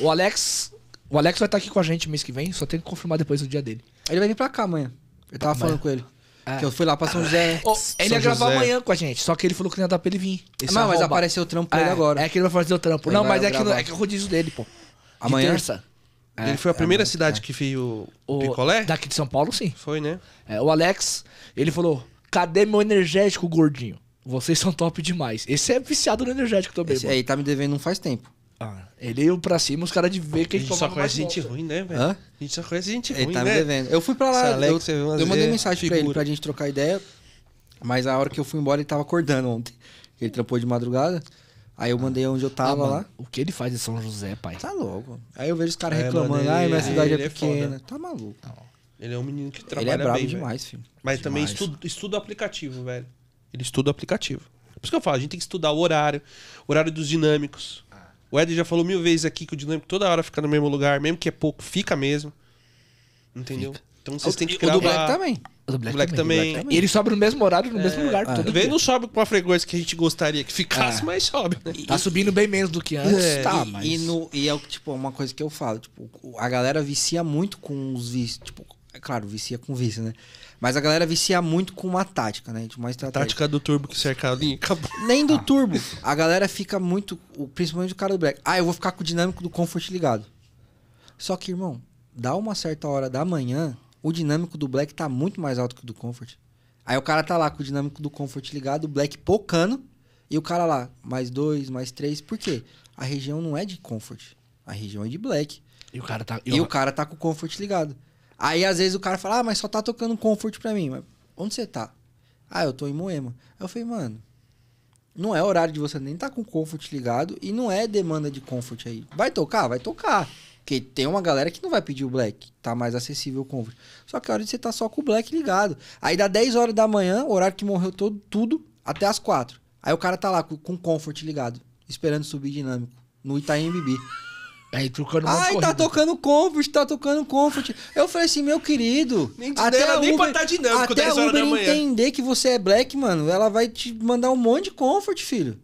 O Alex. O Alex vai estar aqui com a gente mês que vem, só tem que confirmar depois o dia dele. Ele vai vir pra cá amanhã. Eu tava falando com ele. Ah. Que eu fui lá pra São José. Oh, ele ia gravar José. amanhã com a gente, só que ele falou que não ia dar pra ele vir. Esse não, é mas apareceu o trampo pra ele é, agora. É que ele vai fazer o trampo. Ele não, mas é que, é que é o rodízio dele, pô. De Amanhã? terça. É, Ele foi a primeira cidade que viu o picolé? Daqui de São Paulo, sim. Foi, né? É, o Alex, ele falou: cadê meu energético gordinho? Vocês são top demais. Esse é viciado no energético também, Esse mano. aí tá me devendo não faz tempo. Ah, ele ia pra cima, os caras de ver quem tomava só conhece gente ruim, né, velho? A gente só conhece gente ele ruim, tá né? me devendo. Eu fui pra lá, Alex, eu, eu mandei mensagem pra ele pra gente trocar ideia, mas a hora que eu fui embora ele tava acordando ontem. Ele trampou de madrugada. Aí eu mandei onde eu ah, tava ah, mano, lá. O que ele faz em São José, pai? Tá louco. Aí eu vejo os caras é, reclamando, ai, ah, minha é cidade é, pequena. É tá maluco. Não. Ele é um menino que trabalha Ele é brabo bem, demais, filho. Mas demais. também estuda, aplicativo, velho. Ele estuda aplicativo. Por isso que eu falo, a gente tem que estudar o horário, o horário dos dinâmicos. O Ed já falou mil vezes aqui que o dinâmico toda hora fica no mesmo lugar, mesmo que é pouco, fica mesmo. Entendeu? Fica. Então vocês têm que gravar. O do Black também. O do Black, Black também. também. também. E ele sobe no mesmo horário, no é, mesmo lugar. Ah, todo não sobe com a frequência que a gente gostaria que ficasse, ah. mas sobe. Né? Tá subindo bem menos do que é, antes. É, tá, e, mas... e, no, e é tipo, é uma coisa que eu falo. Tipo, a galera vicia muito com os Tipo, é claro, vicia com vício, né? Mas a galera vicia muito com uma tática, né? Uma estratégia. Tática do turbo que cerca a linha. Acabou. Nem do ah. turbo. A galera fica muito, principalmente o cara do black. Ah, eu vou ficar com o dinâmico do comfort ligado. Só que, irmão, dá uma certa hora da manhã, o dinâmico do black tá muito mais alto que o do comfort. Aí o cara tá lá com o dinâmico do comfort ligado, o black pocando, e o cara lá, mais dois, mais três. Por quê? A região não é de comfort. A região é de black. E o cara tá, e o cara tá com o comfort ligado. Aí às vezes o cara fala, ah, mas só tá tocando comfort pra mim. Mas onde você tá? Ah, eu tô em Moema. Aí eu falei, mano, não é horário de você nem tá com comfort ligado e não é demanda de comfort aí. Vai tocar? Vai tocar. Porque tem uma galera que não vai pedir o black. Tá mais acessível o comfort. Só que a hora de você tá só com o black ligado. Aí dá 10 horas da manhã, horário que morreu todo, tudo, até as 4. Aí o cara tá lá com, com comfort ligado, esperando subir dinâmico, no Itaim Bibi. Aí trocando uma Ai, tá tocando comfort, tá tocando comfort. Eu falei assim, meu querido. Nem até dela, a Uber, nem pra estar tá dinâmico até 10 horas Uber da manhã. entender que você é black, mano, ela vai te mandar um monte de comfort, filho.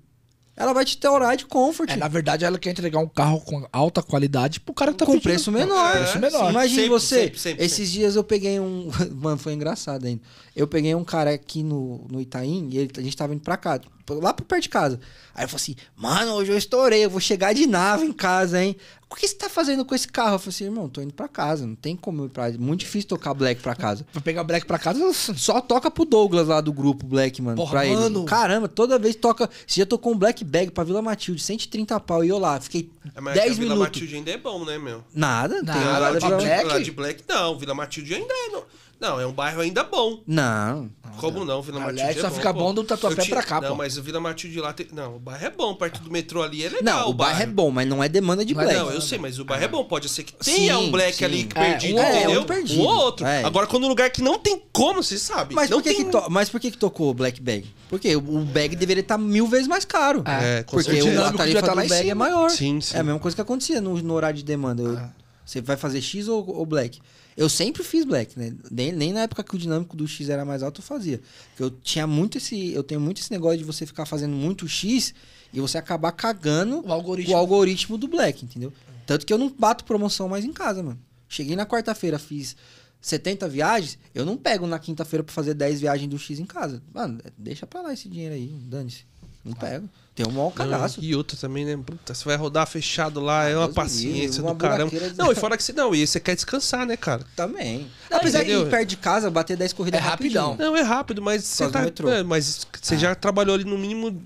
Ela vai te orar de comfort. É, na verdade, ela quer entregar um carro com alta qualidade pro cara que tá com pedindo. preço menor. É, preço menor. Imagine sempre, você. Sempre, sempre, esses dias eu peguei um. Mano, foi engraçado ainda. Eu peguei um cara aqui no, no Itaim e ele, a gente tava indo pra cá, lá pro perto de casa. Aí eu falei assim: Mano, hoje eu estourei, eu vou chegar de nave em casa, hein? por que você tá fazendo com esse carro? Eu falei assim, irmão, tô indo pra casa, não tem como ir pra... Muito difícil tocar Black pra casa. pra pegar Black pra casa, só toca pro Douglas lá do grupo Black, mano. Porra, pra mano. Ele. Caramba, toda vez toca... Você já tocou um Black Bag pra Vila Matilde, 130 pau, e eu lá, fiquei é, mas 10 é a minutos. Vila Matilde ainda é bom, né, meu? Nada, nada. Tem nada de, Black? de Black não, Vila Matilde ainda é... Não. Não, é um bairro ainda bom. Não. Como não? Vila Matilde. Aliás, é só bom, fica pô. bom do Tatuapé te... pra cá, não, pô. Não, mas o Vila Matilde lá tem. Não, o bairro é bom. Perto do metrô ali é legal. Não, o, o bairro, é bom, mas não é demanda de é black. Não, eu sei, mas o bairro é ah. é bom. Pode ser que tenha sim, um black sim. ali perdido, é, um é, entendeu? um, perdido. O outro. É. Agora, quando um lugar que não tem como, você sabe. Mas, não por, que tem... que to... mas por que, que tocou o black bag? Porque o bag deveria estar tá mil vezes mais caro. É, com Porque certeza. a tarifa tá do bag é maior. Sim, sim. É a mesma coisa que acontecia no, horário de demanda. Ah. Você vai fazer X ou, ou black? Eu sempre fiz black, né? Nem, nem, na época que o dinâmico do X era mais alto eu fazia. Eu tinha muito esse, eu tenho muito esse negócio de você ficar fazendo muito X e você acabar cagando o algoritmo, o algoritmo do black, entendeu? Tanto que eu não bato promoção mais em casa, mano. Cheguei na quarta-feira, fiz 70 viagens, eu não pego na quinta-feira para fazer 10 viagens do X em casa. Mano, deixa pra lá esse dinheiro aí, dane-se. Não tá. pego. Tem um maior cadastro. Não, e outro também, né? Puta, você vai rodar fechado lá, é uma Deus paciência Deus, uma do caramba. De... Não, e fora que você não, e você quer descansar, né, cara? Também. Não, Apesar de ir perto de casa, bater 10 corridas é rapidão. Não, é rápido, mas você, tá, é, mas você ah. já trabalhou ali no mínimo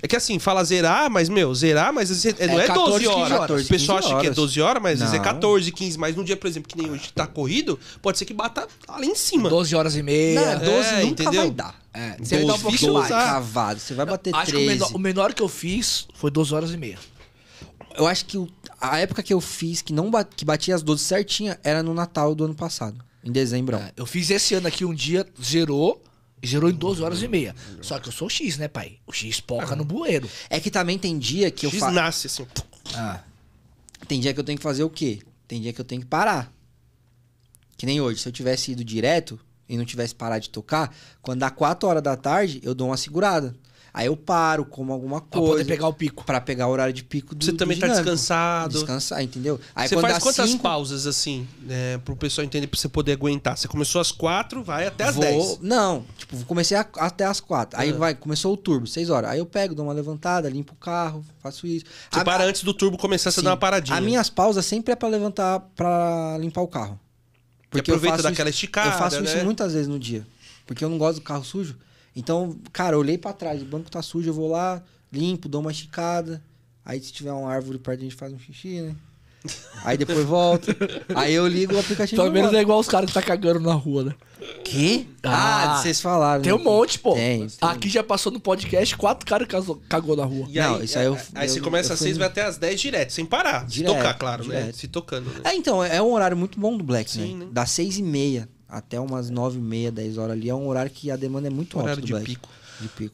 é que assim, fala zerar, mas, meu, zerar, mas às vezes é, não é 14, é 12 horas. 14, o pessoal acha horas. que é 12 horas, mas não. às vezes é 14, 15. Mas num dia, por exemplo, que nem hoje que tá corrido, pode ser que bata ali em cima. 12 horas e meia. Não, 12 é, nunca entendeu? vai dar. É, você vai dar um Cavado, ah. você vai bater acho 13. Que o, menor, o menor que eu fiz foi 12 horas e meia. Eu acho que o, a época que eu fiz, que não que batia as 12 certinha, era no Natal do ano passado. Em dezembro. É, eu fiz esse ano aqui um dia, zerou. Gerou em 12 horas e meia. Só que eu sou X, né, pai? O X poca no bueiro. É que também tem dia que eu faço. nasce assim. Ah. Tem dia que eu tenho que fazer o quê? Tem dia que eu tenho que parar. Que nem hoje. Se eu tivesse ido direto, e não tivesse parado de tocar, quando dá 4 horas da tarde, eu dou uma segurada. Aí eu paro, como alguma coisa. Pra poder pegar o pico. Pra pegar o horário de pico do Você também do tá descansado. Descansar, entendeu? Aí você faz quantas cinco... pausas, assim, né, pro pessoal entender, pra você poder aguentar? Você começou às quatro, vai até às Vou... dez. Não, tipo, comecei a... até às quatro. Aí ah. vai, começou o turbo, seis horas. Aí eu pego, dou uma levantada, limpo o carro, faço isso. Você a... para antes do turbo começar, Sim. você dá uma paradinha. As minhas pausas sempre é pra levantar, pra limpar o carro. Porque eu aproveita daquela esticada. Eu faço né? isso muitas vezes no dia. Porque eu não gosto do carro sujo. Então, cara, eu olhei para trás, o banco tá sujo, eu vou lá, limpo, dou uma esticada. Aí se tiver uma árvore perto, a gente faz um xixi, né? Aí depois volta. Aí eu ligo o aplicativo. Pelo menos é igual os caras que tá cagando na rua, né? Que? Ah, Ah, vocês falaram. Tem um né? monte, pô. Tem, tem. Aqui já passou no podcast, quatro caras casou- cagou na rua. E Não, isso aí eu- é, Aí, eu- você começa às seis, vai até às dez direto, sem parar. Direto, se tocar, claro, né? Se tocando. Né? É, então, é, é um horário muito bom do Black, Sim, né? né? Das seis e meia até umas nove e meia, dez horas ali, é um horário que a demanda é muito alta Horário do de Black. pico. De pico.